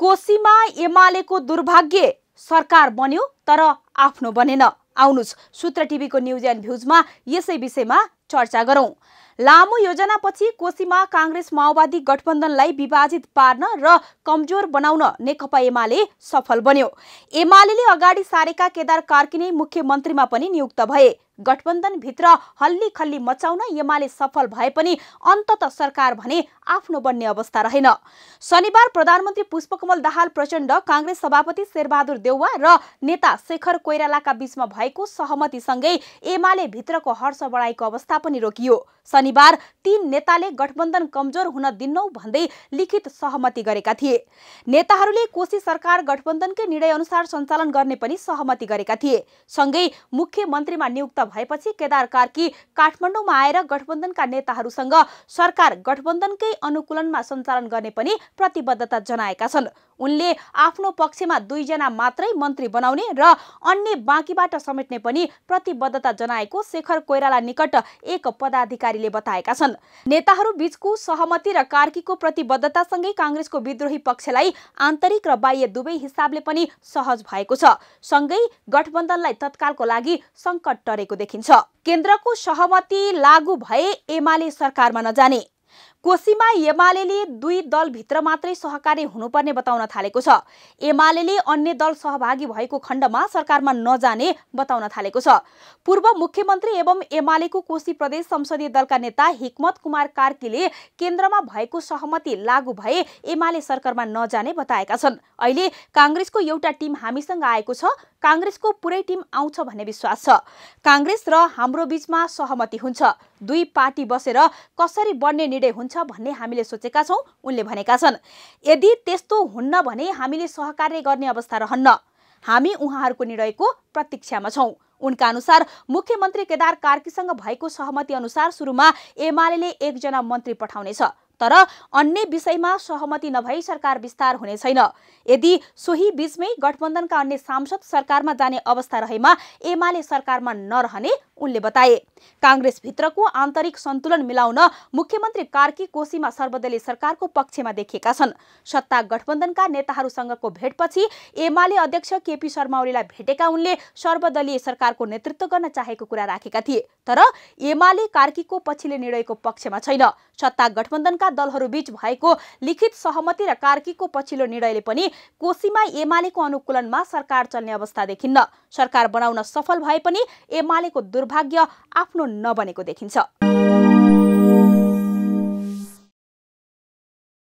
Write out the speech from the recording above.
कोशीमा एमालेको दुर्भाग्य सरकार बन्यो तर आफ्नो बनेन आउनुहोस् सूत्र टिभीको न्युज एन्ड भ्युजमा यसै विषयमा चर्चा गरौं लामो योजनापछि कोशीमा काङ्ग्रेस माओवादी गठबन्धनलाई विभाजित पार्न र कमजोर बनाउन नेकपा एमाले सफल बन्यो एमाले अगाडि सारेका केदार कार्किने मुख्यमन्त्रीमा पनि नियुक्त भए गठबन्धनभित्र हल्ली खल्ली मचाउन एमाले सफल भए पनि अन्तत सरकार भने आफ्नो बन्ने अवस्था रहेन शनिबार प्रधानमन्त्री पुष्पकमल दाहाल प्रचण्ड काङ्ग्रेस सभापति शेरबहादुर देउवा र नेता शेखर कोइरालाका बीचमा भएको सहमतिसँगै एमाले भित्रको हर्ष बढाएको अवस्था पनि रोकियो शनिबार तीन नेताले गठबन्धन कमजोर हुन दिन्नौ भन्दै लिखित सहमति गरेका थिए नेताहरूले कोशी सरकार गठबन्धनकै निर्णय अनुसार सञ्चालन गर्ने पनि सहमति गरेका थिए सँगै मुख्यमन्त्रीमा नियुक्त भएपछि केदार कार्की काठमाडौँमा आएर गठबन्धनका नेताहरूसँग सरकार गठबन्धनकै अनुकूलनमा सञ्चालन गर्ने पनि प्रतिबद्धता जनाएका छन् उनले आफ्नो पक्षमा दुईजना मात्रै मन्त्री बनाउने र अन्य बाँकीबाट समेट्ने पनि प्रतिबद्धता जनाएको शेखर कोइराला निकट एक पदाधिकारीले बताएका छन् नेताहरू बीचको सहमति र कार्कीको प्रतिबद्धतासँगै काङ्ग्रेसको विद्रोही पक्षलाई आन्तरिक र बाह्य दुवै हिसाबले पनि सहज भएको छ सँगै गठबन्धनलाई तत्कालको लागि सङ्कट टरेको देखिन्छ केन्द्रको सहमति लागू भए एमाले सरकारमा नजाने कोशीमा एमाले दुई दलभित्र मात्रै सहकारी हुनुपर्ने बताउन थालेको छ एमाले अन्य दल सहभागी भएको खण्डमा सरकारमा नजाने बताउन थालेको छ पूर्व मुख्यमन्त्री एवं एमालेको कोशी प्रदेश संसदीय दलका नेता हिक्मत कुमार कार्कीले केन्द्रमा भएको सहमति लागू भए एमाले सरकारमा नजाने बताएका छन् अहिले काङ्ग्रेसको एउटा टिम हामीसँग आएको छ काङ्ग्रेसको पुरै टिम आउँछ भन्ने विश्वास छ काङ्ग्रेस र हाम्रो बीचमा सहमति हुन्छ दुई पार्टी बसेर कसरी बढ्ने निर्णय हुन्छ भन्ने हामीले सोचेका छौँ उनले भनेका छन् यदि त्यस्तो हुन्न भने हामीले सहकार्य गर्ने अवस्था रहन्न हामी उहाँहरूको निर्णयको प्रतीक्षामा छौँ उनका अनुसार मुख्यमन्त्री केदार कार्कीसँग भएको सहमति अनुसार सुरुमा एमाले एकजना मन्त्री पठाउनेछ तर अन्य विषयमा सहमति नभई सरकार विस्तार हुने छैन यदि सोही बीचमै गठबन्धनका अन्य सांसद सरकारमा जाने अवस्था रहेमा एमाले सरकारमा नरहने उनले बताए काङ्ग्रेसभित्रको आन्तरिक सन्तुलन मिलाउन मुख्यमन्त्री कार्की कोशीमा सर्वदलीय सरकारको पक्षमा देखिएका छन् सत्ता गठबन्धनका नेताहरूसँगको भेटपछि एमाले अध्यक्ष केपी शर्मा ओलीलाई भेटेका उनले सर्वदलीय सरकारको नेतृत्व गर्न चाहेको कुरा राखेका थिए तर एमाले कार्कीको पछिल्लो निर्णयको पक्षमा छैन सत्ता गठबन्धनका दलहरूबीच भएको लिखित सहमति र कार्कीको पछिल्लो निर्णयले पनि कोशीमा एमालेको अनुकूलनमा सरकार चल्ने अवस्था देखिन्न सरकार बनाउन सफल भए पनि एमालेको दुर् भाग्य आफ्नो नबनेको देखिन्छ